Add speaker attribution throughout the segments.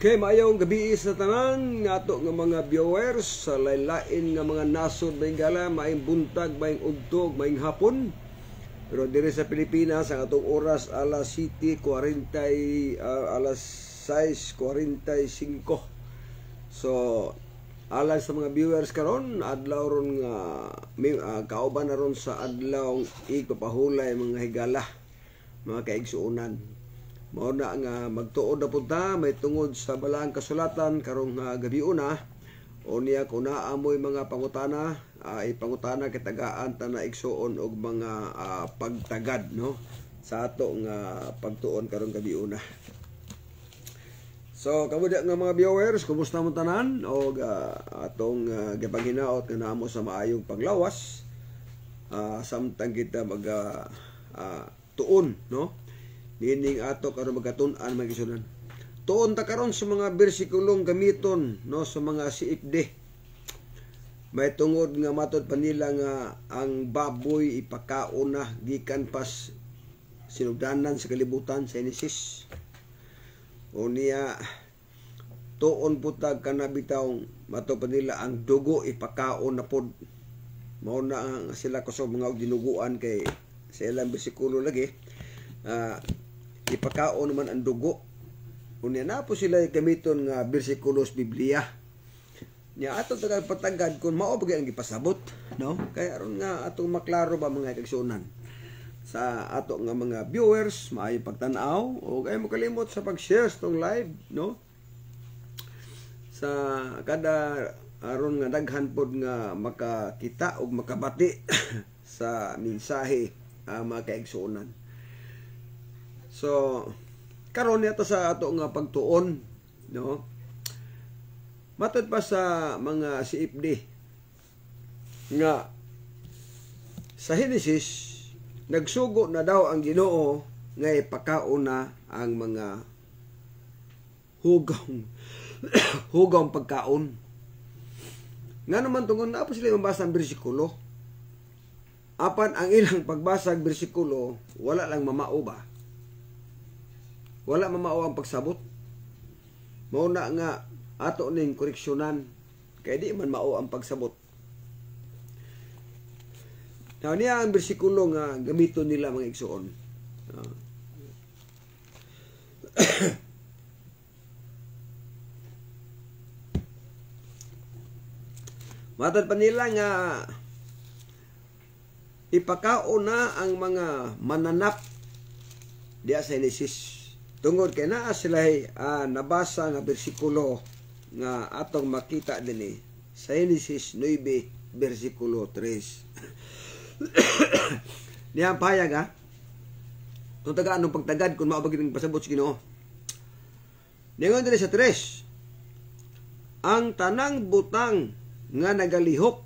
Speaker 1: Okay, maayong gabi sa tanan nga ato nga mga viewers sa lain-lain nga mga nasod maayong gala, maayong buntag, maayong ugtog, maayong hapon. Pero dire sa Pilipinas ang atong oras alas 7:40 uh, ah, alas 6:45. So alas sa mga viewers karon adlaw ron nga uh, ah, kauban na ron sa adlaw igpapahulay mga higala mga kaigsuunan mao na nga magtuod na punta may tungod sa balaang kasulatan karong uh, ah, gabi una ah. o niya kung naamoy mga pangutana uh, ah, ipangutana kitagaan na igsuon og mga uh, pagtagad no sa ato nga uh, pagtuon karong gabi una So, kamo nga mga viewers, kumusta mo tanan o uh, atong uh, gapanghinaot nga naamo sa maayong paglawas. Uh, samtang kita mag uh, uh, tuon, no? niining ato karon magatun-an magisunan tuon ta karon sa mga bersikulong gamiton no sa mga CFD may tungod nga matod pa nila nga ang baboy ipakaon na gikan pas sinugdanan sa kalibutan sa Genesis o niya tuon putag kanabitaw matod pa nila ang dugo ipakaon na pod mao na sila kusog mga dinuguan kay sa ilang bisikulo lagi uh, gipakaon man ang dugo unya na po sila gamiton nga bersikulos Biblia nya ato taga patagad kun mao bagay ang gipasabot no kay aron nga atong maklaro ba mga kagsunan sa ato nga mga viewers maayo pagtan-aw ug ay mo kalimot sa pag-share tong live no sa kada aron nga daghan pod nga makakita og makabati sa mensahe uh, mga kaigsunan So, karon yata sa ato nga pagtuon, no? Matud pa sa mga CFD nga sa Genesis nagsugo na daw ang Ginoo nga ipakaon na ang mga hugaw hugaw pagkaon. Nga naman tungod na po sila mabasa ang bersikulo. Apan ang ilang pagbasag bersikulo, wala lang mamao ba? Wala mamao ang pagsabot. Mao na nga ato ning koreksyonan kay di man mao ang pagsabot. Now niya ang bersikulo nga gamito nila mga igsoon. Ah. Uh, Matad pa nila nga ipakauna ang mga mananap di sa Henesis Tungod kay naa sila uh, nabasa nga bersikulo nga atong makita dinhi sa Genesis 9 bersikulo 3. Niya payag ha. Kung taga anong pagtagad kung maabagin ang pasabot sa Ginoo. Ningon dinhi sa 3. Ang tanang butang nga nagalihok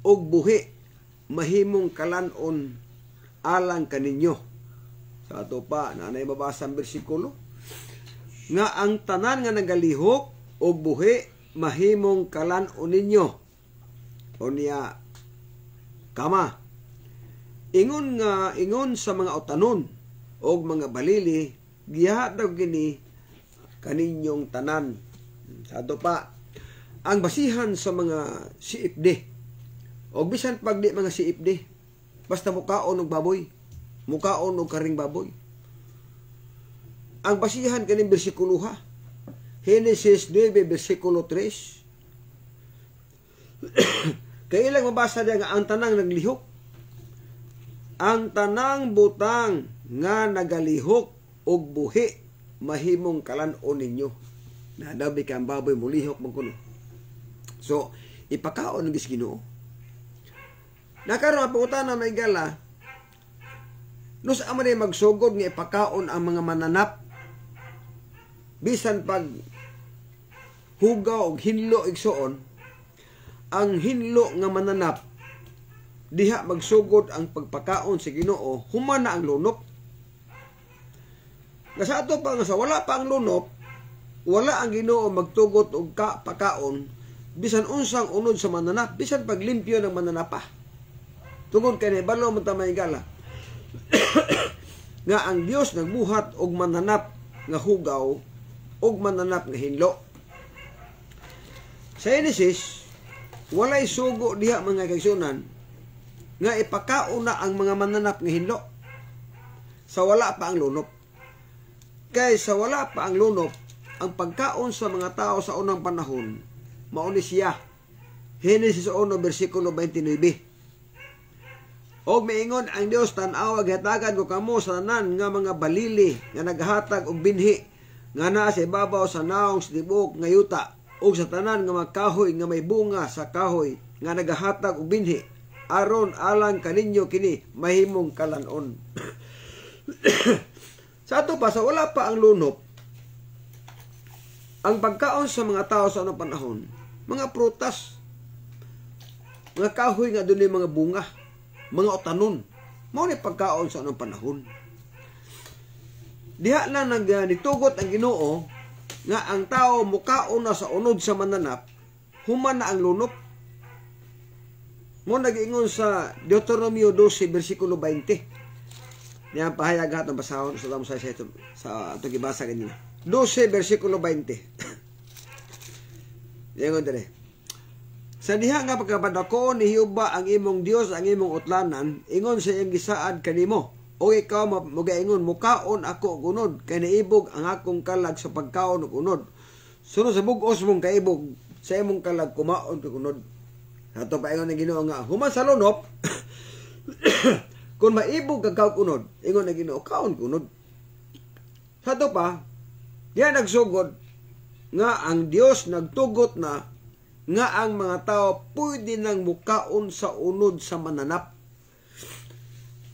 Speaker 1: og buhi mahimong kalanon alang kaninyo sa ato pa, nanay mabasa ang bersikulo. Nga ang tanan nga nagalihok o buhi, mahimong kalan o ninyo. O niya, kama. Ingon nga, ingon sa mga otanon o mga balili, giha daw gini kaninyong tanan. Sa ato pa, ang basihan sa mga siipde. O bisan pagdi mga siipde, basta mukhaon og baboy mukaon og karing baboy. Ang basihan kaning bersikulo ha. Genesis 9 bersikulo 3. Kay ilang mabasa diya nga ang tanang naglihok. Ang tanang butang nga nagalihok og buhi mahimong kalan-on ninyo. Na dabi kang baboy mulihok magkuno. So, ipakaon ng Ginoo. Nakaroon ang pangutanan na igala, No sa man magsugod nga ipakaon ang mga mananap bisan pag hugaw og hinlo igsuon ang hinlo nga mananap diha magsugod ang pagpakaon sa si Ginoo human na ang lunok nga sa ato pa nga sa wala pa ang lunok wala ang Ginoo magtugot og ka bisan unsang unod sa mananap bisan paglimpyo ng mananapa tungod kay balo man ta may gala nga ang Dios nagbuhat og mananap nga hugaw og mananap nga hinlo. Sa Genesis, walay sugo diha mga kagsunan nga ipakauna ang mga mananap nga hinlo sa wala pa ang lunop. Kay sa wala pa ang lunop, ang pagkaon sa mga tao sa unang panahon, mauni siya. Genesis 1, versikulo 29. Og miingon ang Dios tanaw aw hatagan ko kamo sa tanan nga mga balili nga naghatag og binhi nga naa sa ibabaw sa naong sa nga yuta og sa tanan nga makahoy nga may bunga sa kahoy nga nagahatag og binhi aron alang kaninyo kini mahimong kalanon. sa ato pa sa wala pa ang lunop ang pagkaon sa mga tao sa anong panahon mga prutas mga kahoy nga dunay mga bunga mga utanon mao ni pagkaon sa anong panahon diha na nagnitugot ang Ginoo nga ang tao mukaon na sa unod sa mananap human na ang lunop mo nagingon sa Deuteronomy 12 bersikulo 20 niya pahayag hatong basahon sa sa sa ito sa atong gibasa kanina 12 bersikulo 20 Diyan ko sa diha nga pagkabadako ni Hiuba ang imong Dios ang imong utlanan, ingon sa iyang gisaad kanimo. O ikaw magaingon, mukaon ako gunod, kay naibog ang akong kalag sa pagkaon ug unod. Sunod sa bugos mong kaibog, sa imong kalag kumaon ug unod. Ato pa ingon ang Ginoo nga, human sa lunop, kung maibog kag kaog unod, ingon ang Ginoo kaon unod. Sa pa, diha nagsugod nga ang Dios nagtugot na nga ang mga tao pwede nang mukaon sa unod sa mananap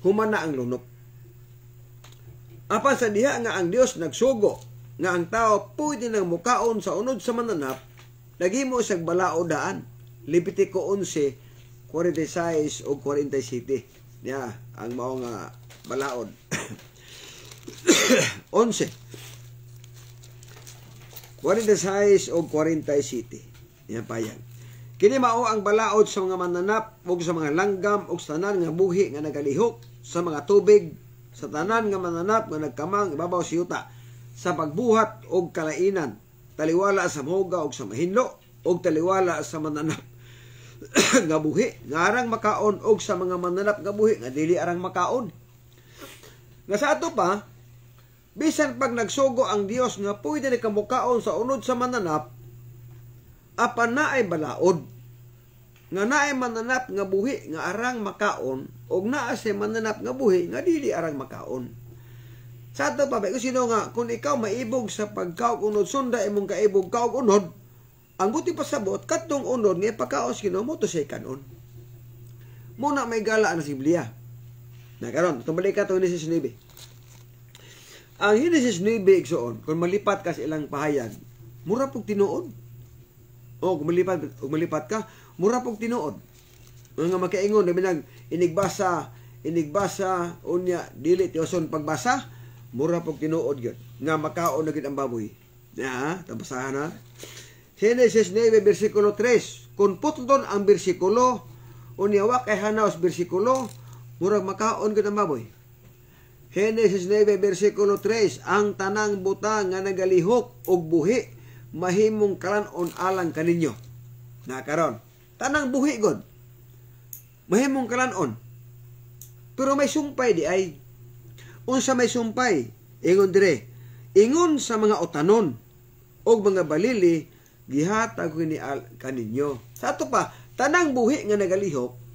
Speaker 1: humana ang lunok apan sa diha nga ang Dios nagsugo nga ang tao pwede nang mukaon sa unod sa mananap lagi mo sag balao daan Levitico 11 46 og 47 niya ang mao nga balaod 11 46 og 47 yan payag. Kini mao ang balaod sa mga mananap ug sa mga langgam ug sa tanan nga buhi nga nagalihok sa mga tubig sa tanan nga mananap nga nagkamang ibabaw sa yuta sa pagbuhat og kalainan taliwala sa moga ug sa mahinlo ug taliwala sa mananap nga buhi nga arang makaon og sa mga mananap nga buhi nga dili arang makaon nga sa ato pa bisan pag nagsugo ang Dios nga pwede ni kamukaon sa unod sa mananap apan na ay balaod nga naay mananap nga buhi nga arang makaon og naa say mananap nga buhi nga dili arang makaon sa ato pa ko sino nga kung ikaw maibog sa pagkaog unod sunda imong kaibog kaog unod ang buti pasabot katong unod nga ipakaos kino mo to say kanon muna may gala na si Biblia na karon tumbalik ka to ni si Snibe ang Genesis 9 igsoon kung malipat ka sa ilang pahayag mura pug tinuod o, oh, kumilipat, kumilipat ka, mura pong tinuod. Mga makaingon, namin nag inigbasa, inigbasa, unya, dili, tiyoson, pagbasa, mura pong tinuod yun. Nga makaon na ang baboy. Na, tabasahan na. Genesis 9, versikulo 3. Kung putudon ang versikulo, unya, wakay hanaos versikulo, mura makaon gud ang baboy. Genesis 9 versikulo 3 Ang tanang butang nga nagalihok og buhi mahimong kalanon alang kaninyo na karon tanang buhi god mahimong kalanon pero may sumpay di ay unsa may sumpay ingon dire ingon sa mga utanon og mga balili gihatag ni kaninyo sa ato pa tanang buhi nga nagalihok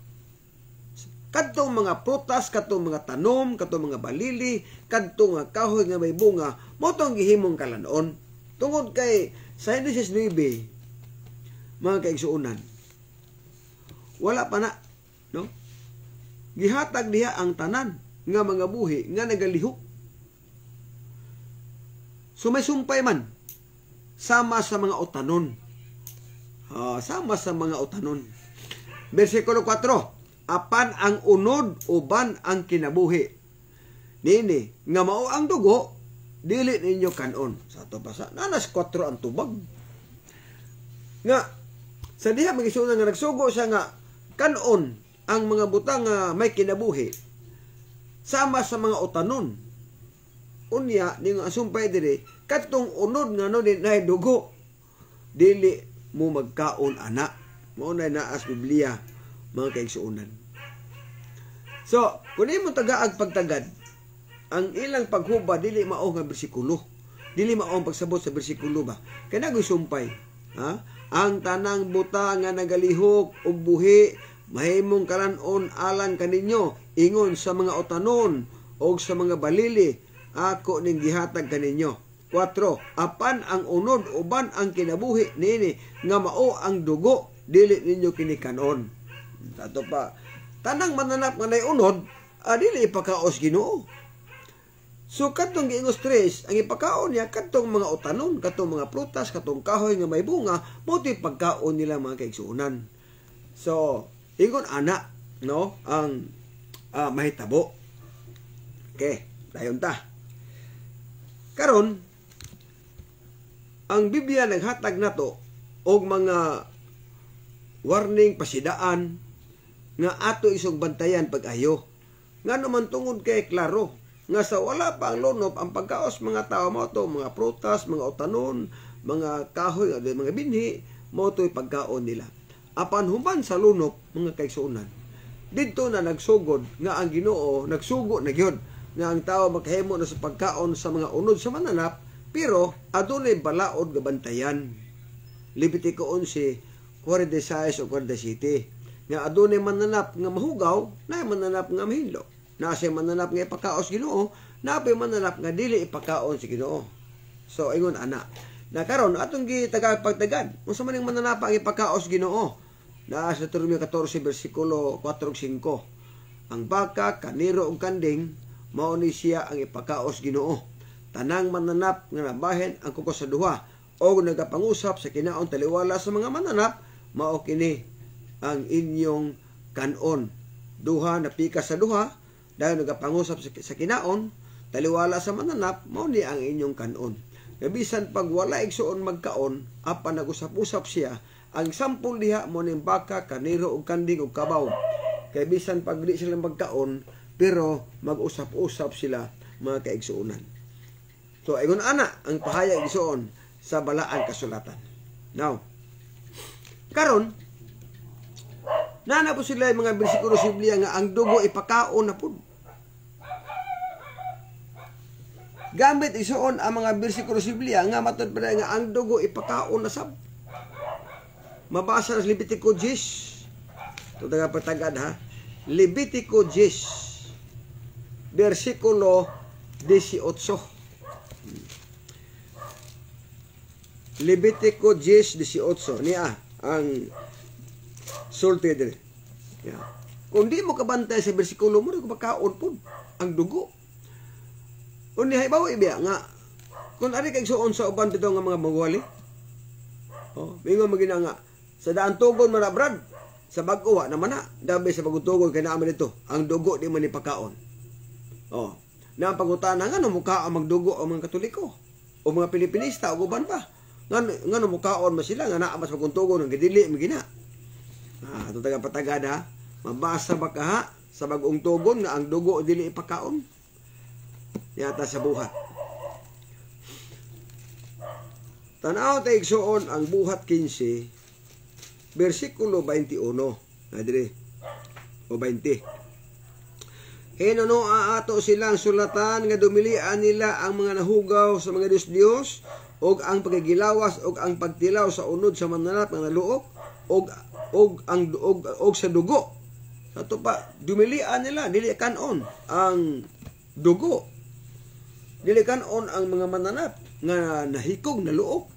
Speaker 1: kadtong mga prutas, kadtong mga tanom, kadtong mga balili, kadtong mga kahoy nga may bunga, motong tong gihimong kalanon. Tungod kay sa Genesis 9, mga kaigsuunan, wala pa na, no? Gihatag niya ang tanan nga mga buhi nga nagalihok. Sumisumpay man sama sa mga utanon. Uh, sama sa mga utanon. Versikulo 4. Apan ang unod uban ang kinabuhi. Nini, nga mao ang dugo dili ninyo kanon sa ato basa nanas 4 ang tubag nga sa diha magisunan nga nagsugo siya nga kanon ang mga butang nga may kinabuhi sama sa mga utanon unya ning asumpay diri katong unod nga no dinay dugo dili mo magkaon ana mao na naas Biblia mga kaigsuonan so kun imo tagaag pagtagad ang ilang paghuba dili mao nga bersikulo dili mao ang pagsabot sa bersikulo ba kay nagoy sumpay ha ang tanang buta nga nagalihok og buhi mahimong kalanon alang kaninyo ingon sa mga utanon og sa mga balili ako ning gihatag kaninyo 4 apan ang unod uban ang kinabuhi nini nga mao ang dugo dili ninyo kinikanon ato pa tanang mananap nga nay unod ah, dili ipakaos Ginoo So katong giilustris, ang ipakaon niya katong mga utanon, katong mga prutas, katong kahoy nga may bunga, mo pagkaon nila mga kaigsuonan. So, ingon ana, no? Ang uh, mahitabo. Okay, dayon ta. Karon, ang Biblia naghatag nato og mga warning pasidaan nga ato isog bantayan pag-ayo. Nga naman tungod kay klaro nga sa wala pa ang lunop ang pagkaos mga tao mo to mga prutas mga utanon mga kahoy mga binhi mo to'y pagkaon nila apan human sa lunop mga kaigsuonan didto na nagsugod nga ang Ginoo nagsugo na gyud nga ang tao makahimo na sa pagkaon sa mga unod sa mananap pero adunay balaod gabantayan. bantayan Libitiko 11 46 o 47 nga adunay mananap nga mahugaw na mananap nga mahilo na siya mananap nga ipakaos Ginoo na napay mananap nga dili ipakaon si Ginoo so ingon ana na karon atong gitagapagtagad unsa man ang mananap ang ipakaos Ginoo na sa Romeo 14 bersikulo 4 5 ang baka kaniro ug kanding mao ni siya ang ipakaos Ginoo tanang mananap nga nabahin ang kuko sa duha o nagapangusap sa kinaon taliwala sa mga mananap mao kini ang inyong kanon duha na pika sa duha dahil nagapangusap sa kinaon, taliwala sa mananap, mao ni ang inyong kanon. Gabisan pag wala igsuon magkaon, apan nagusap usap siya, ang sampul diha mo ning baka, kaniro ug kanding ug kabaw. Kay pag di sila magkaon, pero mag-usap-usap sila mga kaigsuonan. So ingon ana ang pahayag igsuon sa balaan kasulatan. Now, karon nana po sila mga bersikulo Biblia nga ang dugo ipakaon na pud Gamit isuon ang mga bersikulo Biblia nga matod pa nga ang dugo ipakaon na sab. Mabasa sa Levitico 10. Ito nga patagad ha. Levitico 10 bersikulo 18. Levitico 10:18 niya ang sulti diri. Yeah. Kung di mo kabantay sa bersikulo mo, di ko makaon po ang dugo. Unya hibaw ibiya nga kun ari kay suon sa uban bitaw nga mga magwali. Oh, bingo magina nga sa daan tugon man sa bag-uwa na mana dabi sa pagutugon kay naa dito ang dugo di man ipakaon. Oh, na ang pangutana nga no mukha ang magdugo ang mga Katoliko o mga Pilipinista o uban pa. Nga nga no mukaon man sila nga naa mas paguntugon ang gidili magina. Ah, tutaga patagada mabasa baka ha sa bagong tugon nga ang dugo dili ipakaon yata sa buhat. Tanaw ta igsuon ang buhat 15 bersikulo 21 adre o 20. Hinuno ato silang sulatan nga dumilian nila ang mga nahugaw sa mga Dios-Dios og ang pagagilawas og ang pagtilaw sa unod sa mananap nga naluok og og ang og, og sa dugo. Sa pa dumilian nila dili kanon ang dugo dili on ang mga mananap nga nahikog na luok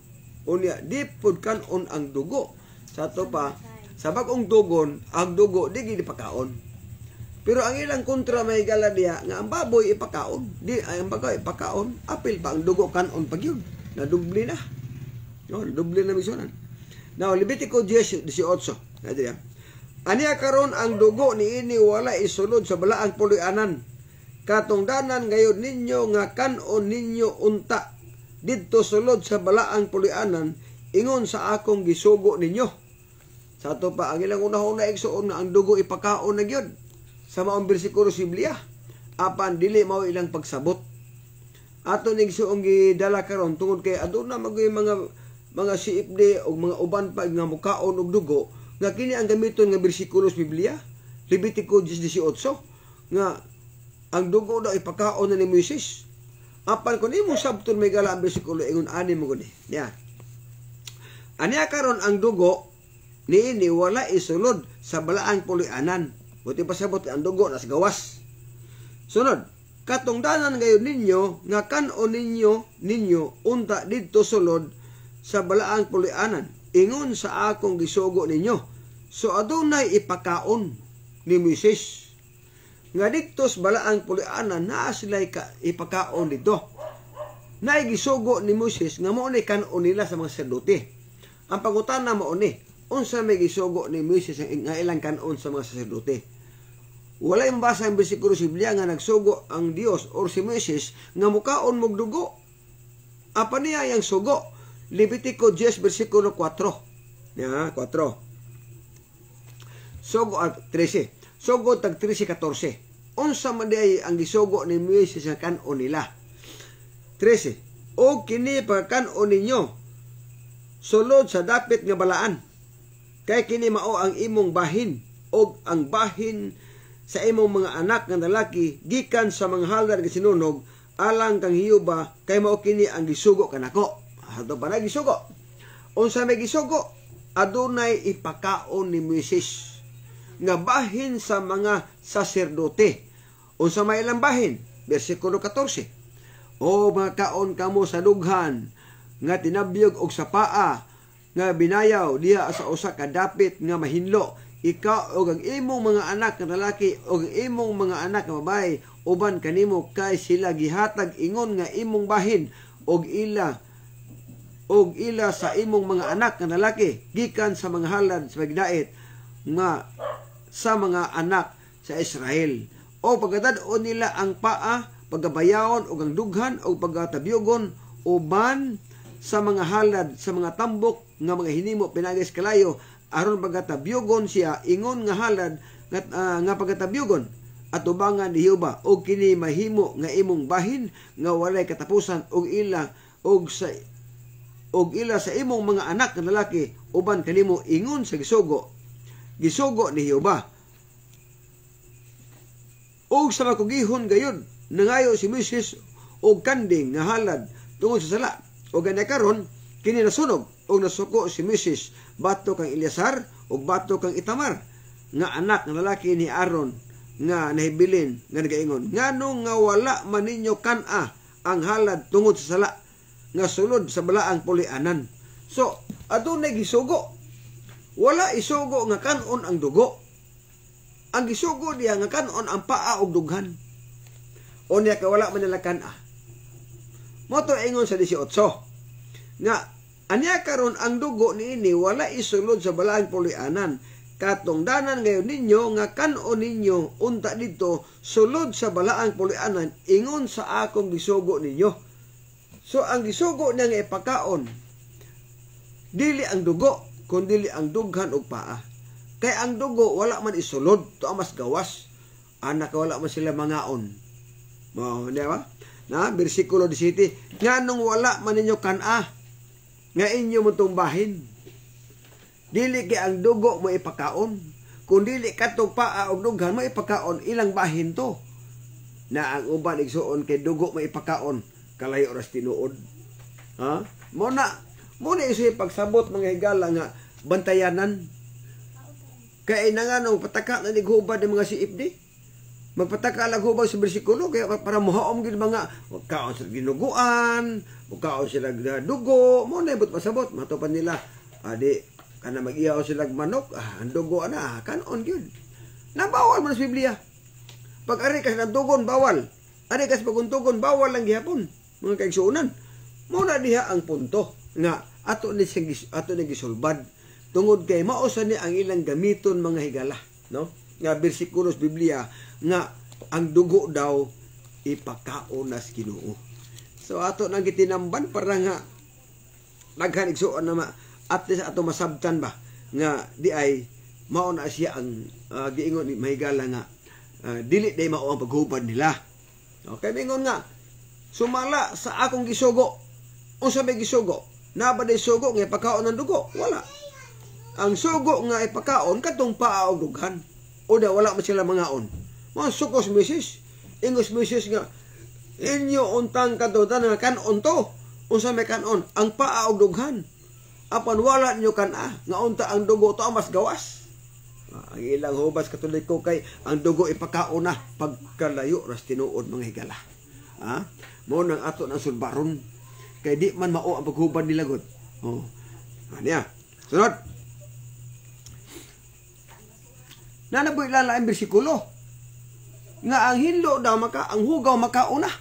Speaker 1: unya di pud kanon ang dugo sa ato pa sa bagong dugon ang dugo di gid pakaon pero ang ilang kontra may gala diya nga ang baboy ipakaon di ang baboy ipakaon apil pa ang dugo kanon pag yun na dubli na yon dubli na misionan now Levitico 18 18 Ani karon ang dugo ni ini wala isunod sa balaang anan katungdanan gayud ninyo nga kanon ninyo unta didto sulod sa balaang pulianan ingon sa akong gisugo ninyo sa ato pa ang ilang unahon na igsuon na ang dugo ipakaon na gyud sa maong bersikulo si Biblia apan dili mao ilang pagsabot ato nigsuong gidala karon tungod kay aduna magoy mga mga CFD o mga uban pa nga mukaon og dugo nga kini ang gamiton nga bersikulo sa Biblia Levitico 18 nga ang dugo daw ipakaon na ni Moises. Apan kun imo sabton may gala ang bersikulo ingon ani mo guni. Ya. Aniya karon ang dugo niini wala isulod sa balaan pulianan. Buti pasabot ang dugo nas gawas. Sunod, katungdanan gayon ninyo nga kanon ninyo ninyo unta didto sulod sa balaan pulianan. Ingon sa akong gisugo ninyo. So adunay ipakaon ni Moises nga diktos balaang ang pulianan na sila ka ipakaon dito. Naigisugo ni Moses nga mao ni kanon nila sa mga sacerdote. Ang pagutan na ni unsa may gisugo ni Moses nga ilang kanon sa mga sacerdote. Wala yung basa ang bersikulo sa Biblia nga nagsugo ang Dios or si Moses nga mukaon mog dugo. Apa niya yang sugo? Levitico 10 bersikulo 4. Ya, 4. Sugo at 13. Sugo tag 13-14 unsa man day ang gisugo ni Moises sa kanon nila. 13. O kini pagkanon ninyo sulod sa dapit nga balaan kay kini mao ang imong bahin o ang bahin sa imong mga anak nga lalaki gikan sa mga haldar nga sinunog alang kang hiyuba kay mao kini ang gisugo kanako. Ato pa na gisugo. Unsa may gisugo? Adunay ipakaon ni Moises nga bahin sa mga saserdote Unsa may lambahin? Bersikulo 14. O makaon kamo sa dughan nga tinabyog og sa paa nga binayaw diha sa usa ka dapit nga mahinlo ikaw og ang imong mga anak nga lalaki og ang imong mga anak nga babaye uban kanimo kay sila gihatag ingon nga imong bahin og ila og ila sa imong mga anak nga lalaki gikan sa mga halad sa magdait nga sa mga anak sa Israel o pagkadadon nila ang paa, pagabayaon o ang dughan o pagkatabyogon o man sa mga halad sa mga tambok nga mga hinimo pinagis kalayo aron pagkatabyogon siya ingon nga halad nga, uh, nga pagkatabyogon at ubangan ni Hiuba og kini mahimo nga imong bahin nga walay katapusan og ila og sa og ila sa imong mga anak nga lalaki uban kanimo ingon sa gisugo gisugo ni Hiuba o sa makugihon gayon nangayo si Mrs. og kanding nga halad tungod sa sala. O gani karon kini nasunog og nasuko si Mrs. bato kang Ilyasar og bato kang Itamar nga anak nga lalaki ni Aaron nga nahibilin nga nagaingon ngano nga wala man ninyo kan-a ang halad tungod sa sala nga sulod sa balaang pulianan so adunay gisugo wala isugo nga kanon ang dugo ang gisugo niya nga kanon ang paa og dughan. O niya kay wala man nila kana. Moto ingon sa 18. Nga anya karon ang dugo niini wala isulod sa balaang pulianan. Katong Katungdanan ngayon ninyo nga kanon ninyo unta dito sulod sa balaang pulianan ingon sa akong gisugo ninyo. So ang gisugo niya nga ipakaon dili ang dugo kundi ang dughan og paa. Kay ang dugo, wala man isulod. Ito ang mas gawas. Anak, wala man sila mangaon. Mo, hindi ba? Na, bersikulo 17. Nga nung wala man ninyo kana, nga inyo mutumbahin. Dili kay ang dugo mo ipakaon. Kung dili ka paa ah, og dughan mo ipakaon, ilang bahin to. Na ang uban igsuon kay dugo mo ipakaon, kalayo oras tinuod. Ha? Mo na, mo na isu pagsabot mga higala nga bantayanan kaya na nga nung pataka na ni ng mga siip di. Magpataka lang Hubad sa bersikulo. Kaya para muhaom gid mga wag kaon sila ginuguan, kaon sila dugo. Mo na ibot pasabot. Matupan nila. Adi, ah, kana mag-iyaw sila manok, ah, ang dugo na, ah, kanon yun. Nabawal man sa Biblia. Pag ari kas ng dugon, bawal. Ari kas paguntugon, bawal lang gihapon. Mga kaigsuunan. Muna diha ang punto nga ato ni ato ni gisulbad tungod kay mao sa ni ang ilang gamiton mga higala no nga bersikulo sa Biblia nga ang dugo daw ipakaon nas Ginoo so ato nang gitinamban para nga daghan igsuon na ma, at least ato masabtan ba nga di ay mao na siya ang uh, giingon ni mahigala nga uh, dili day mao ang paghubad nila okay mingon nga sumala sa akong gisugo unsa may gisugo na ba day sugo nga pagkaon ng dugo wala ang sugo nga ipakaon katong paa o da wala man sila mangaon mga sukos misis ingos misis nga inyo untang kadutan nga kanon to unsa may kanon ang paa apan wala nyo kan nga unta ang dugo to mas gawas ah, ang ilang hubas katuloy ko kay ang dugo ipakauna pagkalayo ras tinuod mga higala ha ah, mo nang ato ng sulbaron kay di man mao ang paghuban nila god oh ania ah, sunod na naboy lala ang bersikulo. Nga ang hinlo daw maka, ang hugaw makauna.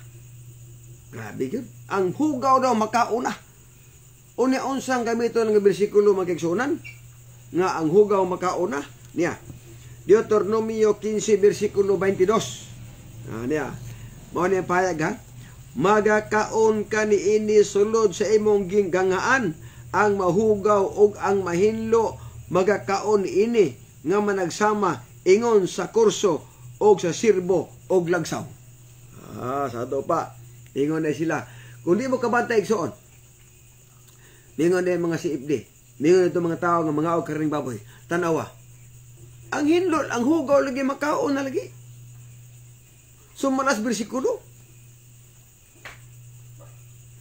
Speaker 1: Grabe yun. Ang hugaw daw makauna. una unsang gamito ng bersikulo magkiksunan. Nga ang hugaw makauna. Niya. Deuteronomio 15 bersikulo 22. Ah, niya. Mao ni payag ha. Magakaon ka ni ini sulod sa imong ginggangaan ang mahugaw og ang mahinlo magakaon ini nga managsama ingon sa kurso o sa sirbo o lagsaw. Ah, sa ato pa, ingon na sila. Kung di mo kabantay igsuon, ingon na mga CFD, mingon na mga tao nga mga karing baboy, tanawa. Ang hinlol, ang hugaw lagi makao na lagi. Sumanas so, bersikulo.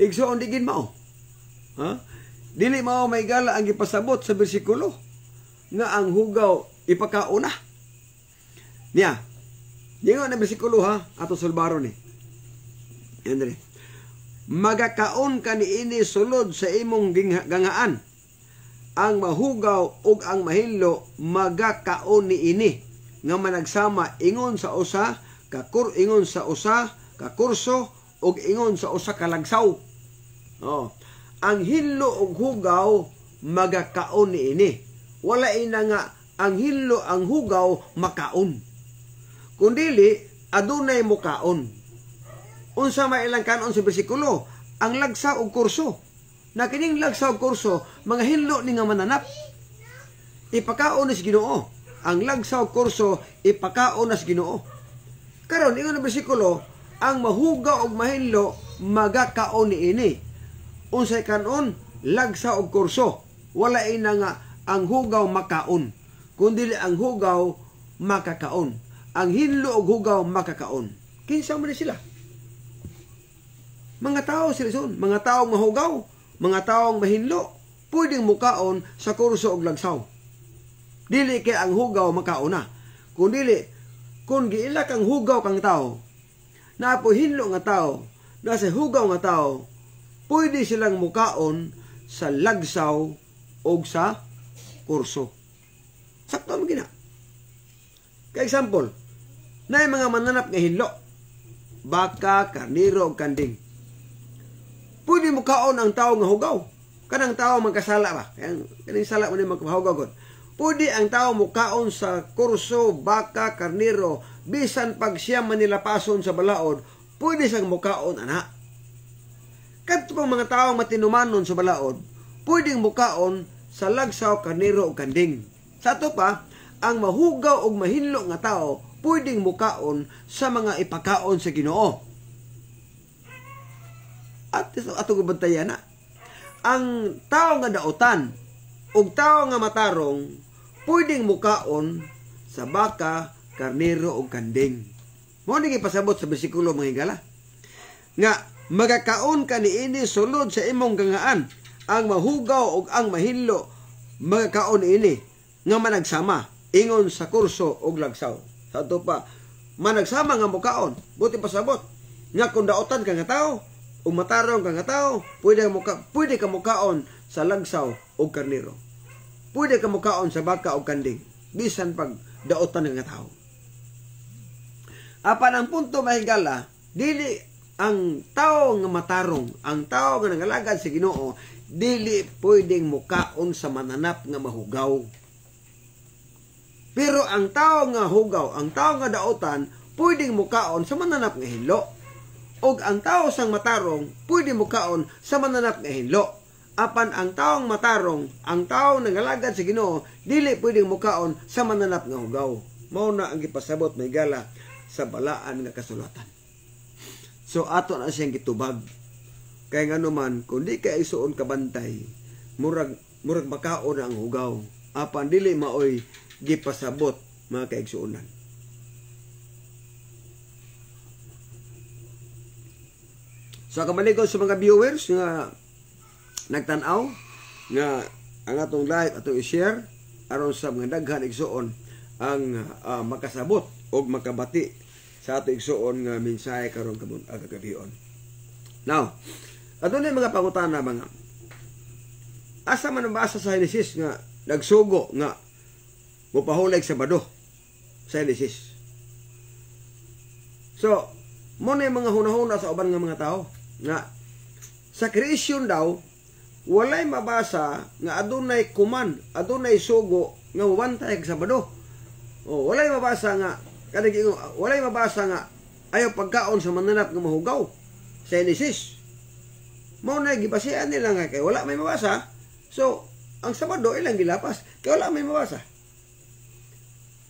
Speaker 1: Igsuon di mao. Ha? Dili mao may gala ang ipasabot sa bersikulo nga ang hugaw ipakauna. Niya. Dingon na bersikulo ha ato sulbaro ni. Andre. Magakaon ka ini sulod sa imong gangaan. Ang mahugaw ug ang mahilo magakaon ni ini nga managsama ingon sa usa kakur ingon sa usa kakurso kurso ingon sa usa kalagsaw. lagsaw. Oh. Ang hilo ug hugaw magakaon ni niini wala ina nga ang hilo ang hugaw makaon. Kundili, adunay mo Unsa may ilang kanon sa bersikulo, ang lagsa o kurso. Na kining lagsa o kurso, mga hilo ni nga mananap. Ipakaon is ginoo. Ang lagsa o kurso, ipakaon as ginoo. Karon, ingon ang bersikulo, ang mahugaw o mahilo, magakaon ni ini. Unsay kanon, lagsa o kurso. Wala ina nga ang hugaw makaon, kundi ang hugaw makakaon. Ang hinlo og hugaw makakaon. Kinsa man sila? Mga tao sila son, mga taong mahugaw, mga taong mahinlo, pwedeng mukaon sa kurso og lagsaw. Dili kay ang hugaw makauna, kundi kun giila kang hugaw kang tao, naapo hinlo nga tao, na sa hugaw nga tao, pwede silang mukaon sa lagsaw o sa kurso. Sakto mo gina. Ka example, na mga mananap nga hinlo, baka, karniro, kanding. Pwede mo kaon ang tao nga hugaw. Kanang tao magkasala ba? Kanang sala mo na magkahugaw god. Pwede ang tao mo kaon sa kurso, baka, karniro, bisan pag siya manilapason sa balaod, pwede siyang mukaon ana. Kadto pang mga tao matinumanon sa balaod, pwedeng mukaon sa lagsaw kaniro o kanding. Sa ato pa, ang mahugaw o mahinlo nga tao pwedeng mukaon sa mga ipakaon sa Ginoo. At ito ato gibantayan na. Ang tao nga daotan ug tao nga matarong pwedeng mukaon sa baka, karnero o kanding. Mao ni pasabot sa bisikulo mga higala. Nga magakaon ka ini sulod sa imong gangaan ang mahugaw ug ang mahilo magkaon ini nga managsama ingon sa kurso ug lagsaw sa ato pa managsama nga mukaon buti pasabot nga kung daotan ka nga tao ug matarong ka nga tao pwede muka pwede ka mukaon sa lagsaw ug karnero pwede ka mukaon sa baka ug kanding bisan pag daotan nga tao apan ang punto mahigala dili ang tao nga matarong ang tao nga nangalagad sa Ginoo dili pwedeng mukaon sa mananap nga mahugaw. Pero ang tao nga hugaw, ang tao nga daotan, pwedeng mukaon sa mananap nga hilo. O ang tao sang matarong, pwede mukaon sa mananap nga hilo. Apan ang taong matarong, ang tao nagalagad sa Ginoo, dili pwedeng mukaon sa mananap nga hugaw. Mao na ang gipasabot may gala sa balaan nga kasulatan. So ato na siyang gitubag Kay nganuman, kung di kay isuon kabantay, murag, murag makaon ang hugaw. Apan dili maoy gipasabot mga kaigsuonan. So ko sa mga viewers nga nagtanaw nga ang atong live atong i-share aron sa mga daghan igsuon ang uh, makasabot o makabati sa ato igsuon nga mensahe karon karon ah, agabion. Now, Adunay mga pangutana mga Asa man nabasa sa Genesis nga nagsugo nga mupahulag sa bado sa Genesis. So, mo na mga hunahuna sa uban nga mga tao nga sa creation daw walay mabasa nga adunay kuman, adunay sugo nga mubantay sa bado. O, walay mabasa nga kanig walay mabasa nga ayaw pagkaon sa mananap nga mahugaw sa Genesis mao na gibasihan nila nga kay wala may mabasa. So, ang Sabado ilang gilapas kay wala may mabasa.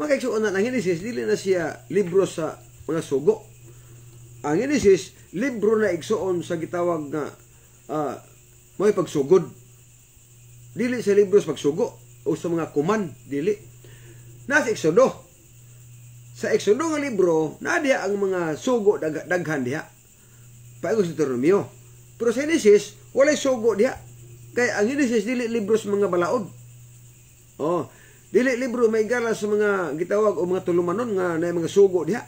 Speaker 1: Makiksuon na ang Genesis dili na siya libro sa mga sugo. Ang Genesis libro na igsuon sa gitawag nga uh, ah, may pagsugod. Dili sa libro sa pagsugo o sa mga kuman dili. na sa Exodo. Sa Exodo nga libro, na ang mga sugo dag daghan diha. Paigos ni Toromio. Pero sa Genesis, walay sugo diha. Kay ang Genesis dili libro sa mga balaod. Oh, dili libro may gala sa mga gitawag o mga tulumanon nga na mga sugo diha.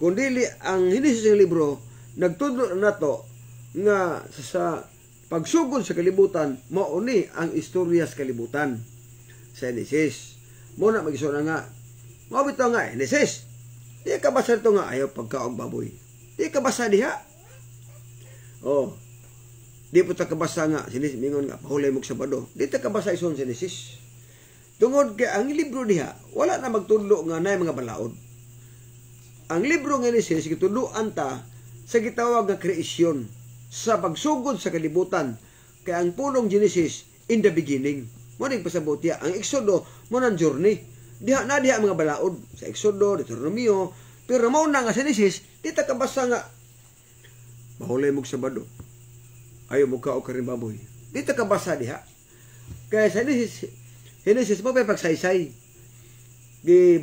Speaker 1: Kung dili ang Genesis ng libro nagtudlo na to nga sa, sa pagsugod sa kalibutan mao ang istorya sa kalibutan sa Genesis. Mo na magisuna nga. Mao bitaw nga Genesis. Di ka basa to nga ayo pagkaog baboy. Di ka basa diha. Oh, Di po ta kabasa nga, sinis, mingon nga, pahulay mo Sabado. Di ta kabasa ison sinisis. Tungod kay ang libro niya, wala na magtudlo nga na mga balaod. Ang libro nga ni Genesis, gitudloan ta sa gitawag nga kreasyon, sa pagsugod sa kalibutan. Kaya ang punong Genesis, in the beginning. Muning pasabot niya, ang Exodo, munang journey. Diha na diha mga balaod sa Exodo, Deuteronomio, pero mao na nga Genesis, di ta kabasa nga, Mahulay mo Sabado ayo muka o karing baboy. Dito ka basa diha. Kaya sa Henesis, Henesis mo may pagsaysay.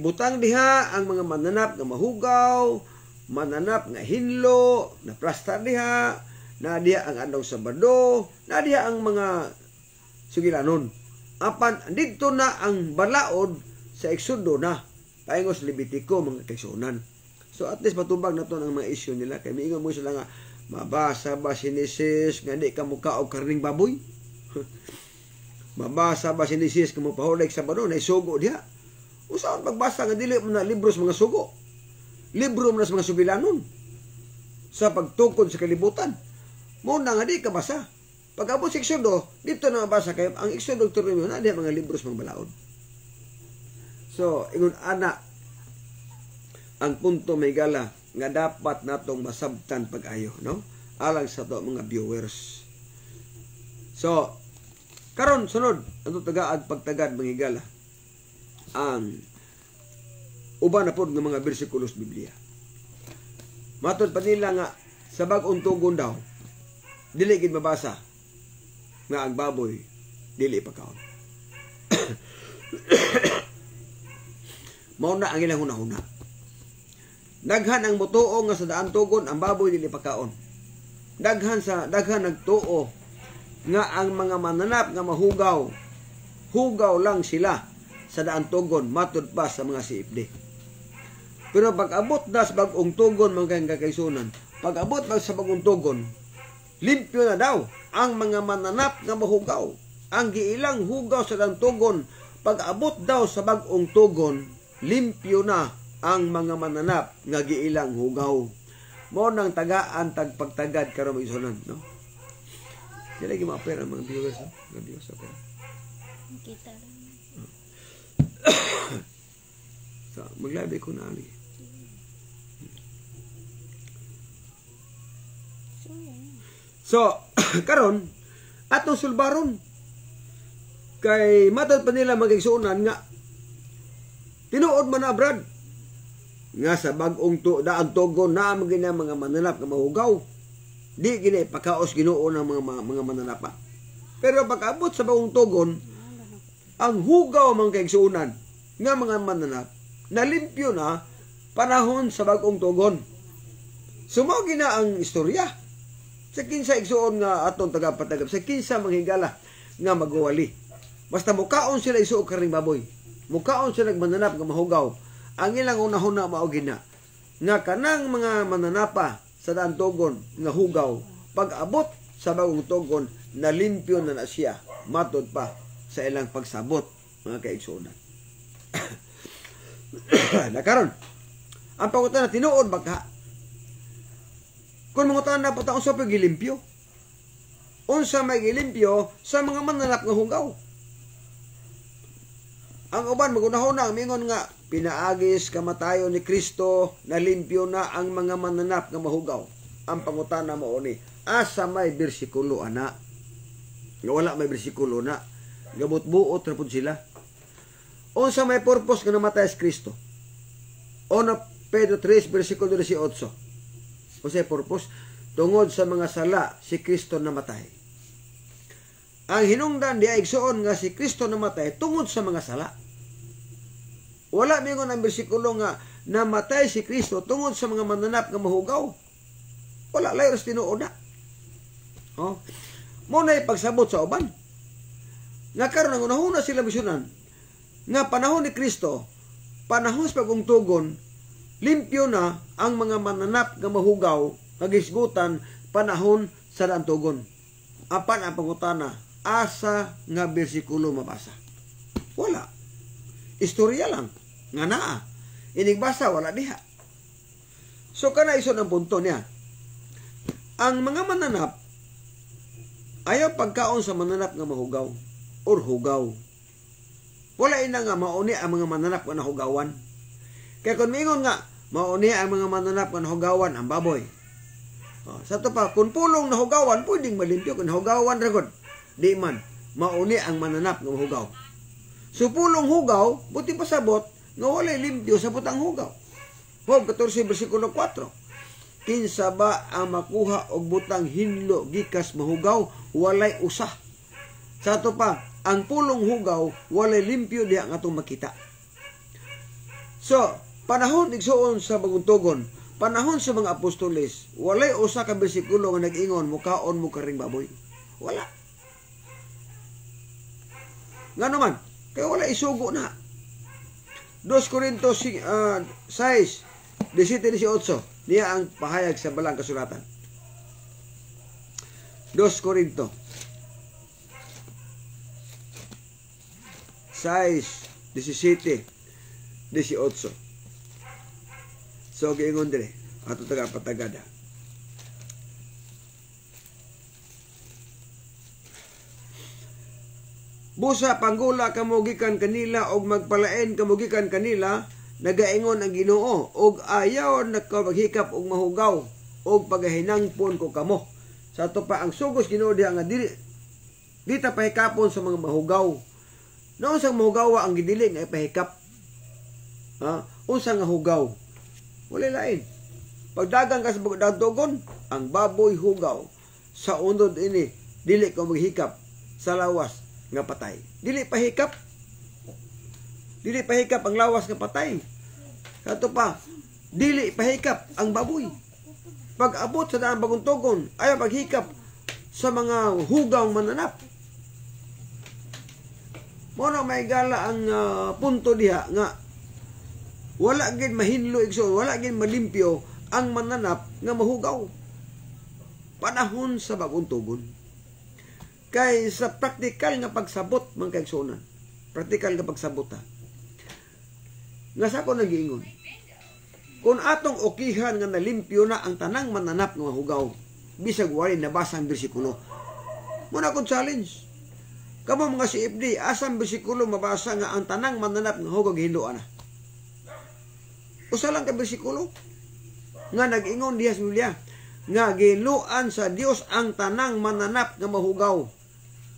Speaker 1: butang diha ang mga mananap nga mahugaw, mananap nga hinlo, na plastar diha, na diha ang andaw sa bardo, na diha ang mga sugilanon. Apan, dito na ang balaod sa eksodo na. Paingos Libitiko, mga kaisonan. So at least patubag na to ng mga isyo nila. Kaya miingon mo sila nga, Mabasa ba sinisis nga di ka mukha o karning baboy? Mabasa ba sinisis kamo pahulik sa bano na isugo diha? Usaon pagbasa nga dili mo na libro libros mga sugo. Libro mo na sa mga subilanon. Sa pagtukod sa kalibutan. Muna nga di ka basa. Pagkabot sa Exodo, dito na mabasa kayo. Ang Exodo Deuteronomy na diha mga libros mga balaod. So, ingon anak, ang punto may gala nga dapat natong masabtan pag-ayo no alang sa to mga viewers so karon sunod ano tagaad pagtagad mangigala ang uban na pod ng mga bersikulos Biblia matod pa nila nga sa bag-ong tugon daw dili gid mabasa nga ang baboy dili pagkaon mao na ang ilang hunahuna Daghan ang mutuo nga sa daan tugon ang baboy dili pakaon. Daghan sa daghan nagtuo nga ang mga mananap nga mahugaw hugaw lang sila sa daan tugon matud pa sa mga CFD. Pero pag abot na das bagong tugon mga kakaisunan, pag abot na sa bagong tugon, limpyo na daw ang mga mananap nga mahugaw. Ang giilang hugaw sa daan tugon, pag abot daw sa bagong tugon, limpyo na ang mga mananap nga giilang hugaw mo nang tagaan tagpagtagad karon mag-isunan no dili gyud maapir ang mga viewers ha mga viewers okay kita so maglabi ko na ali so karon atong sulbaron kay matad pa nila magigsuunan nga tinuod man na nga sa bagong to daag tugon na magina mga mananap nga mahugaw di gina ipakaos Ginoo ng mga mga mananap pero pagabot sa bagong tugon ang hugaw man kay suunan nga mga mananap nalimpyo na panahon sa bagong tugon sumaw gina ang istorya sa kinsa igsuon nga atong tagapatagap sa kinsa manghigala nga magwali basta mukaon sila isuok karing baboy mukaon sila nagmananap nga mahugaw ang ilang unahuna mao gina nga kanang mga mananapa sa daan tugon nga hugaw pag-abot sa bagong tugon nalimpyo na na siya matod pa sa ilang pagsabot mga kaigsuunan nakaron ang pangutan na tinuod baka kung mga na po taong sopo gilimpyo unsa may gilimpyo sa mga mananap nga hugaw ang uban magunahuna na mingon nga pinaagis kamatayo ni Kristo na limpyo na ang mga mananap nga mahugaw. Ang pangutana mo ni asa may bersikulo ana. Nga wala may bersikulo na. Gabot buot na sila. Unsa may purpose nga namatay si Kristo? Ona Pedro 3 bersikulo 18. Unsa purpose? Tungod sa mga sala si Kristo namatay. Ang hinungdan di ay igsuon nga si Kristo namatay tungod sa mga sala wala mingon ang bersikulo nga namatay si Kristo tungod sa mga mananap nga mahugaw. Wala layo sa tinuod na. Oh. Muna'y pagsabot sa uban. Nga karon ang unahuna sila misyonan nga panahon ni Kristo, panahon sa pagungtugon, limpyo na ang mga mananap nga mahugaw kagisgutan panahon sa dantugon. Apan ang pangutana, asa nga bersikulo mabasa. Wala. Istorya lang nga naa. Ining basa, wala diha. So, kana iso ng punto niya. Ang mga mananap, ayaw pagkaon sa mananap nga mahugaw or hugaw. Wala ina nga mauni ang mga mananap nga nahugawan. Kaya kung mingon nga, mauni ang mga mananap nga nahugawan ang baboy. Oh, sa to pa, kung pulong nahugawan, pwedeng malimpyo. Kung nahugawan, ragod. Di man, mauni ang mananap nga mahugaw. So pulong hugaw, buti pasabot, nga wala limpyo sa butang hugaw. Job 14 bersikulo 4. Kinsa ba ang makuha og butang hinlo gikas mahugaw walay usah. Sa ato pa, ang pulong hugaw walay limpyo diha nga atong makita. So, panahon igsuon sa baguntugon, panahon sa mga apostoles, walay usa ka bersikulo nga nag-ingon mukaon mo karing baboy. Wala. Nga naman, kaya wala isugo na 2 Corintos uh, 6, 17-18. Niya ang pahayag sa balang kasulatan. 2 Corinto 6, 17, 18. So, giingon dire. Ato taga patagada. Busa panggula kamugikan kanila og magpalaen kamugikan kanila nagaingon ang Ginoo og ayaw nakapaghikap og mahugaw og pagahinangpon ko kamo. Sa ato pa ang sugos Ginoo diha nga dili dita pahikapon sa mga mahugaw. Noon sa mahugawa ang gidili nga ipahikap. Ha? Unsa nga hugaw? Wala lain. Pagdagang kas dagdogon, ang baboy hugaw sa unod ini dili ko maghikap sa lawas nga patay. Dili pahikap. Dili pahikap ang lawas nga patay. Kato pa, dili pahikap ang baboy. Pag abot sa daan baguntogon, ayaw paghikap sa mga hugaw mananap. Muna may gala ang uh, punto diha nga wala gid mahinlo igsoon, wala gid malimpyo ang mananap nga mahugaw. Panahon sa baguntogon kay sa praktikal nga pagsabot man kay kaigsunan. Praktikal nga pagsabot ha. Nga sa ako nagiingon. Kung atong okihan nga nalimpyo na ang tanang mananap nga hugaw, bisag wali nabasa ang bersikulo. Muna akong challenge. Kamo mga si FD asang bersikulo mabasa nga ang tanang mananap nga hugaw gihinduan na. Usa lang ka bersikulo nga nag-ingon diyas Biblia nga giluan sa Dios ang tanang mananap nga mahugaw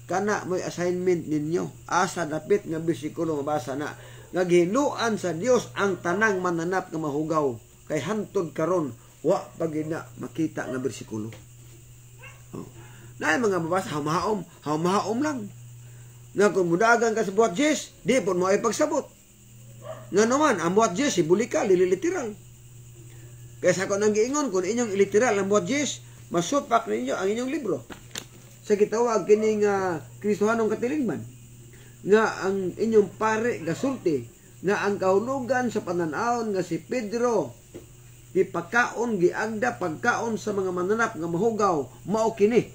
Speaker 1: kana mo'y assignment ninyo asa dapit nga bisikulo mabasa na naghinuan sa Dios ang tanang mananap nga mahugaw kay hantod karon wa pagina makita nga bersikulo oh. na mga mabasa hamaom hamaom lang na kung mudagan ka sa buhat Diyos di po mo ay pagsabot nga naman ang buhat Jesus ibuli ka lililiteral kaysa kung nang giingon kung inyong iliteral ang buhat Jesus masupak ninyo ang inyong libro sa gitawag kining uh, Kristohanong katilingman nga ang inyong pare gasulti nga ang kaulugan sa pananawon nga si Pedro gipakaon giagda pagkaon sa mga mananap nga mahugaw mao kini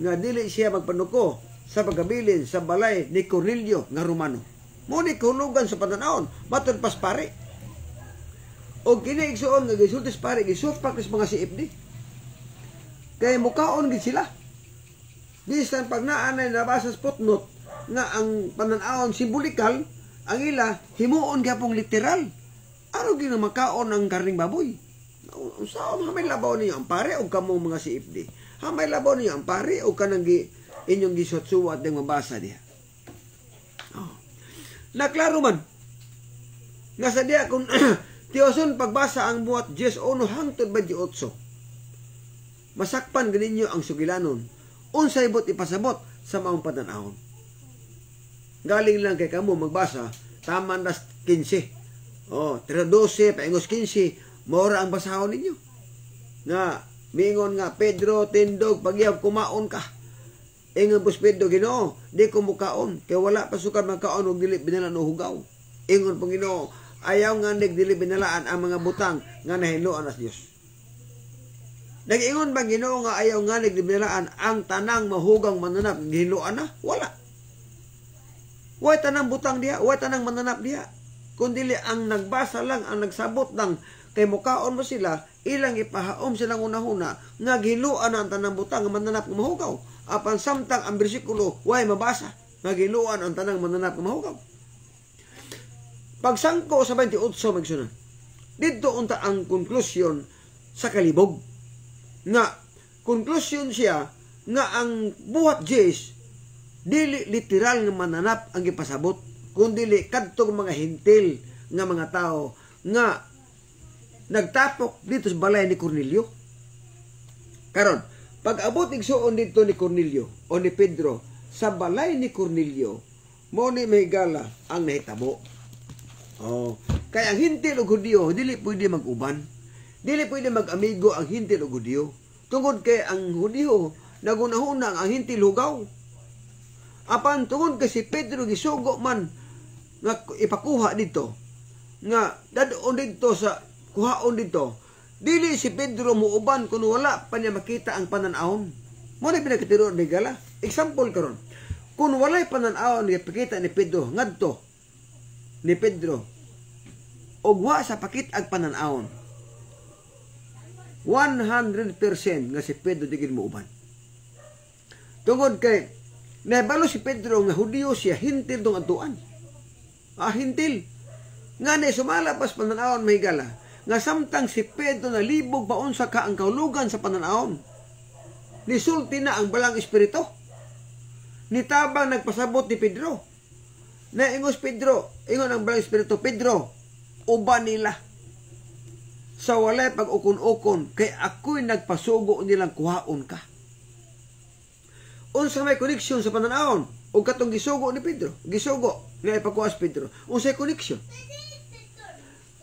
Speaker 1: nga dili siya magpanuko sa pagabilin sa balay ni Cornelio nga Romano mo ni kaulugan sa pananawon matud paspare o kini igsuon nga gisulti pare gisulti pa mga si CFD kay mukaon gid sila Bisan pag naa na nabasa sa footnote nga ang pananawon simbolikal, ang ila himuon gyapong literal. aro Ano makaon ang karning baboy? Unsaon may labaw niyo ang pare o kamo mga si CFD? may labaw niyo ang pare o kanang gi, inyong gisotsuwa at mabasa diha? Oh. Naklaro man. Nga sa diha kung tiyoson pagbasa ang buhat ono hangtod ba 18. Masakpan ganinyo ang sugilanon unsay but ipasabot sa maong pananahon. Galing lang kay kamo magbasa, taman nas 15. Oh, 312, paingos 15, mora ang basahon ninyo. Nga, mingon nga, Pedro, tindog, pagyab, kumaon ka. Ingon po Pedro, ginoo, di ko mukaon, kay wala pasukan magkaon, huwag dili binalaan o hugaw. Ingon po ginoo, ayaw nga nagdili binalaan ang mga butang nga nahiluan as Diyos. Nag-ingon ba Ginoo nga ayaw nga nagdibiraan ang tanang mahugang mananap giluan na? Wala. Way tanang butang diha, way tanang mananap diha. Kundi ang nagbasa lang ang nagsabot ng kay mukaon mo sila ilang ipahaom silang unahuna nga giluan ang tanang butang nga mananap nga mahugaw. Apan samtang ang bersikulo way mabasa nga giluan ang tanang mananap nga mahugaw. Pagsangko sa 28 magsunod. Didto unta ang konklusyon sa kalibog nga conclusion siya nga ang buhat Jesus dili literal nga mananap ang gipasabot kundi kadtong mga hintil nga mga tao nga nagtapok dito sa balay ni Cornelio karon pag abot igsuon dito ni Cornelio o ni Pedro sa balay ni Cornelio mo ni may gala ang nahitabo oh kay ang hintil og Hudyo dili pwede maguban Dili pwede mag-amigo ang hintil o Gudiyo. Tungod kay ang Hudiyo, nagunahunang ang hintil hugaw. Apan tungod kay si Pedro gisugo man nga ipakuha dito nga dadon dito sa kuhaon dito dili si Pedro muuban kun wala pa niya makita ang pananahon mo na pinagkatiro ni gala example karon kun walay pananahon ni pakita ni Pedro ngadto ni Pedro og wa sa pakit ang pananahon 100% nga si Pedro digid mo uban. Tungod kay nabalo si Pedro nga Hudiyo siya hintil dong antuan. Ah hintil. Nga ni sumala pas may gala nga samtang si Pedro na libog baon sa ka ang kaulugan sa pananawon. Nisulti na ang balang espiritu. Nitabang nagpasabot ni Pedro. Naingos Pedro, ingon ang balang espiritu, Pedro, uban nila sa wala pag-ukon-ukon kay ako'y nagpasugo nilang kuhaon ka. Unsa may koneksyon sa pananahon ug katong gisugo ni Pedro, gisugo nga ipakuas Pedro. Unsay koneksyon?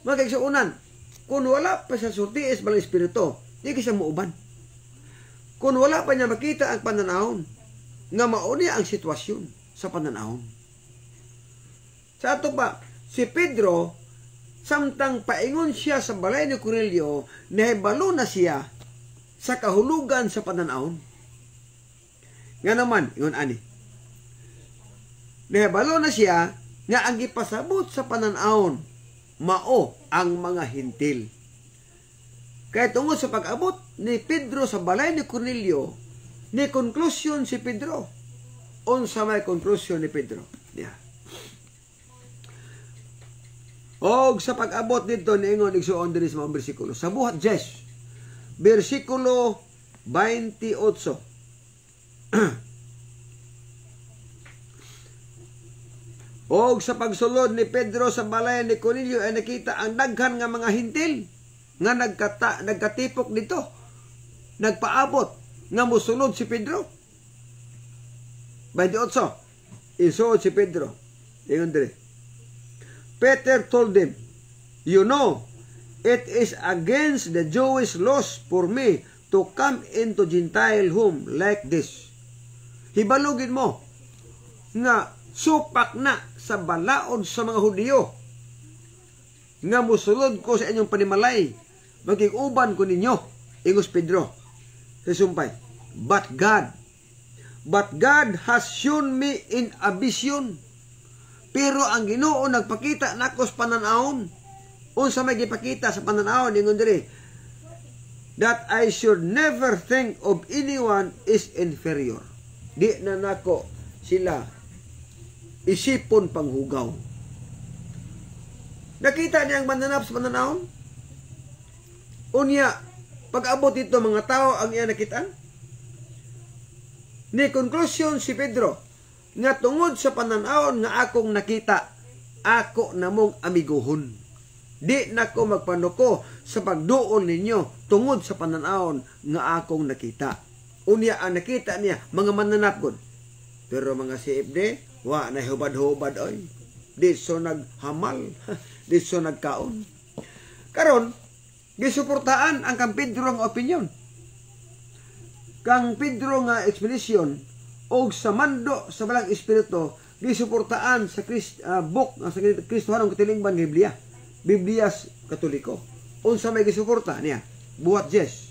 Speaker 1: Magkagsuunan, kung wala pa sa surtiis balang espiritu, di ka siya muuban. Kung wala pa niya makita ang pananahon, nga mauni ang sitwasyon sa pananahon. Sa ato pa, si Pedro samtang paingon siya sa balay ni Corelio, nahibalo na siya sa kahulugan sa pananawon. Nga naman, ingon ani. Nahibalo na siya nga ang ipasabot sa pananawon mao ang mga hintil. Kaya tungod sa pag-abot ni Pedro sa balay ni Cornelio, ni konklusyon si Pedro. Unsa may konklusyon ni Pedro. Yeah. Og sa pag-abot dito, niingon igsuon din sa mga bersikulo. Sa buhat, Jesh, bersikulo 28. Og sa pagsulod ni Pedro sa balayan ni Cornelio ay nakita ang daghan nga mga hintil nga nagkata, nagkatipok dito. Nagpaabot nga musulod si Pedro. 28. Isuod si Pedro. Ingon dire. Peter told them, You know, it is against the Jewish laws for me to come into Gentile home like this. Hibalugin mo nga supak na sa balaod sa mga Hudiyo nga musulod ko sa inyong panimalay uban ko ninyo ingos Pedro sa sumpay but God but God has shown me in a vision pero ang Ginoo nagpakita nako sa Unsa may gipakita sa pananawon ingon diri that I should never think of anyone is inferior. Di na nako sila isipon panghugaw. Nakita niya ang mananap sa pananawon? Unya, pag-abot dito mga tao ang iya nakitaan? Ni conclusion si Pedro, nga tungod sa pananawon nga akong nakita, ako namong amiguhon. Di nako magpanuko sa pagduol ninyo tungod sa pananawon nga akong nakita. Unya ang nakita niya, mga mananapgod. Pero mga CFD, wa na hubad-hubad oy. Di so naghamal, di so nagkaon. Karon, gisuportaan ang kang Pedro nga opinion. Kang Pedro nga explanation og sa mando sa balang espiritu gisuportaan sa Christ, uh, ah, book uh, ah, sa Kristohanong katilingban nga Biblia. Biblia Katoliko. Unsa may gisuporta niya? Buhat Jes.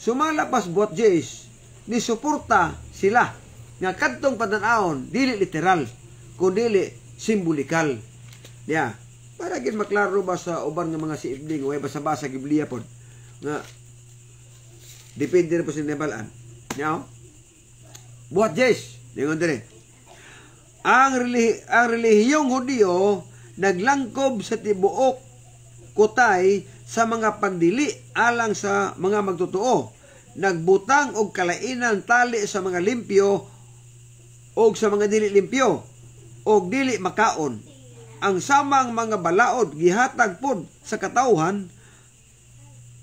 Speaker 1: Sumalapas buhat Jes, gisuporta sila nga kadtong padanawon dili literal kundi simbolikal. Niya. Para gid maklaro ba sa uban nga mga si siibling way basa-basa Biblia pod nga depende na po sa nabalaan. Niya. You oh. know? Buhat Jesh. Dingon dire. Ang, relih ang relihiyong Hudiyo naglangkob sa tibuok kutay sa mga pagdili alang sa mga magtotoo. Nagbutang og kalainan tali sa mga limpyo og sa mga dili limpyo og dili makaon. Ang samang mga balaod gihatag pod sa katawhan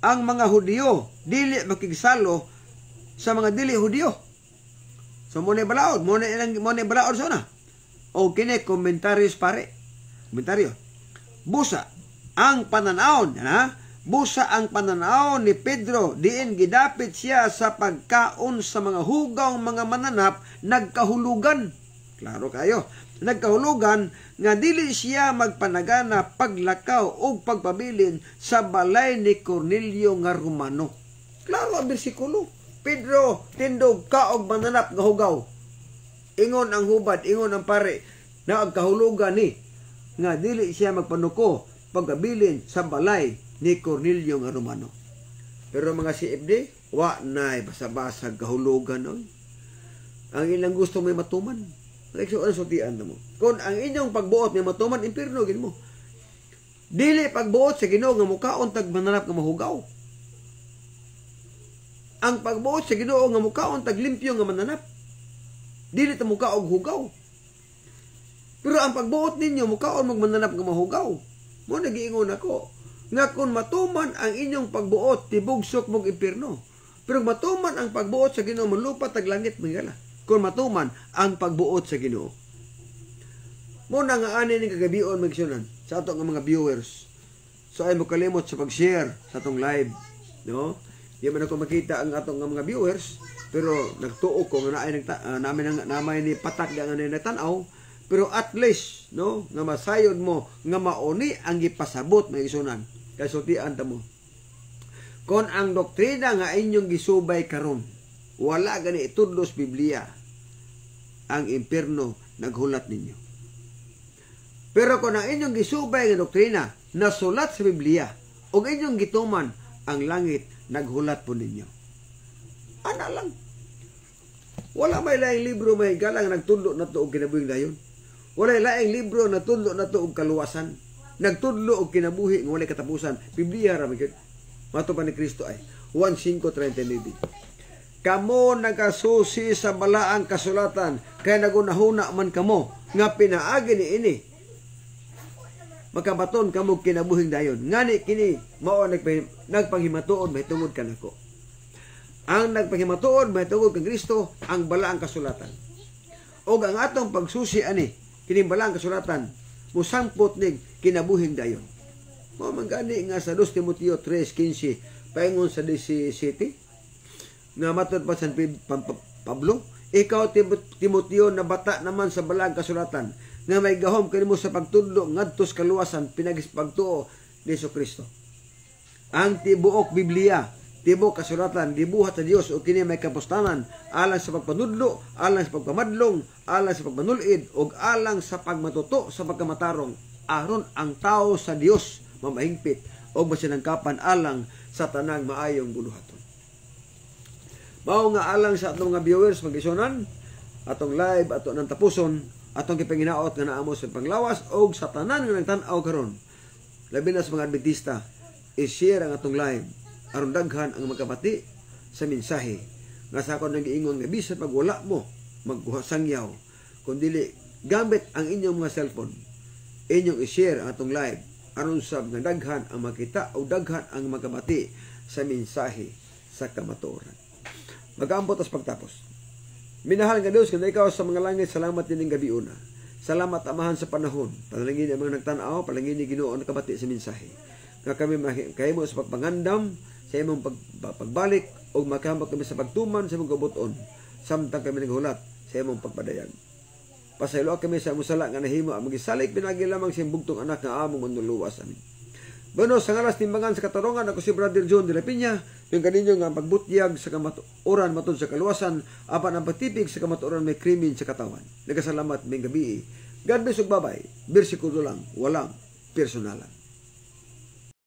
Speaker 1: ang mga Hudiyo dili makigsalo sa mga dili Hudiyo So mo na balaod, mo na ilang mo na balaod sa O kine komentaryo pare. Komentaryo. Busa ang pananaw na busa ang pananaw ni Pedro diin gidapit siya sa pagkaon sa mga hugaw mga mananap nagkahulugan klaro kayo nagkahulugan nga dili siya magpanagana paglakaw o pagpabilin sa balay ni Cornelio nga Romano klaro ang bersikulo Pedro, tindog kaog mananap nga hugaw. Ingon ang hubad, ingon ang pare, na agkahulugan ni nga dili siya magpanuko pagkabilin sa balay ni Cornelio nga Romano. Pero mga si CFD, wa na'y basa-basa kahulugan oy. Ang ilang gusto may matuman. Lekso ano sutian mo. Kung ang inyong pagbuot may matuman, impirno gin mo. Dili pagbuot sa Ginoo nga mukaon tag mananap nga mahugaw ang pagbuot sa Ginoo nga mukaon taglimpyo nga mananap. Dili ta og hugaw. Pero ang pagbuot ninyo mukaon mananap nga mahugaw. Mo nagiingon ako nga kun matuman ang inyong pagbuot tibugsok mog impierno. Pero matuman ang pagbuot sa Ginoo manlupa tag langit migala. Kun matuman ang pagbuot sa Ginoo. Mo na nga ani ning kagabion magsyonan sa ato nga mga viewers. So ay mo kalimot sa pag-share sa atong live, no? Di man ako makita ang atong mga viewers, pero nagtuo ko nga ay uh, ah, namin ang namay ni patak nga ni natanaw, pero at least no nga masayon mo nga mauni ang gipasabot may isunan. Kasultian ta mo. Kon ang doktrina nga inyong gisubay karon, wala gani itudlos Biblia. Ang impierno naghulat ninyo. Pero kon ang inyong gisubay nga doktrina nasulat sa Biblia og inyong gituman ang langit naghulat po ninyo. Ana lang. Wala may laing libro may galang nagtudlo na tuog og kinabuhi dayon. Wala laing libro na tudlo na tuog kaluwasan. Nagtudlo og kinabuhi nga wala katapusan. Biblia ra magid. Mato pa ni Kristo ay 1539. Kamo nagasusi sa balaang kasulatan kay nagunahuna man kamo nga pinaagi ni ini makabaton kamog kinabuhing dayon ngani kini mao nagpanghimatuon may tungod kanako ang nagpanghimatuon may tungod kang Kristo ang balaang kasulatan o ang atong pagsusi ani kini balaang kasulatan musangpot ning kinabuhing dayon mao man gani nga sa 2 Timoteo 3:15 paingon sa 17 nga matod pa San Pablo ikaw Timoteo na bata naman sa balaang kasulatan nga may gahom kanimo sa pagtudlo ngadto sa kaluwasan pinagispagtuo ni Hesus Kristo. Ang tibuok Biblia, tibuok kasulatan dibuhat sa Dios o kini may kapustanan alang sa pagpanudlo, alang sa pagpamadlong, alang sa pagmanulid ug alang sa pagmatuto sa pagkamatarong aron ang tao sa Dios mamahingpit o masinangkapan alang sa tanang maayong buluhaton. Mao nga alang sa atong mga viewers magisunan atong live ato nang tapuson atong gipanginaot nga naamo sa panglawas og sa tanan nga nagtan-aw karon. Labi na sa mga Adventista, i-share ang atong live aron daghan ang magkapati sa mensahe. Nga sa akong nag-iingon nga bisan pag wala mo kun dili gamit ang inyong mga cellphone inyong i-share ang atong live aron sa mga daghan ang makita o daghan ang magkabati sa mensahe sa kamatuoran. Mag-aambot as pagtapos. Minahal nga Dios, kanda ikaw sa mga langit, salamat din ang gabi una. Salamat amahan sa panahon. Panalangin ang mga nagtanaw, palangin ni Ginoo na kabati sa mensahe. Nga kami kayo mo sa pagpangandam, sa imong pag, pagbalik, o makahamak kami sa pagtuman sa imong kabuton, samtang kami naghulat sa imong pagpadayag. Pasaylo kami sa musala nga nahimo ang magisalik pinagi lamang sa imbugtong anak nga among manuluwas amin. Bueno, sa ngalas timbangan sa katarongan ako si Brother John de la Piña, yung kaninyo nga pagbutyag sa kamaturan matod sa kaluwasan, apan ang patipig sa kamaturan may krimen sa katawan. Nagasalamat may gabi. God bless ug babay. Bersikulo lang, walang personalan.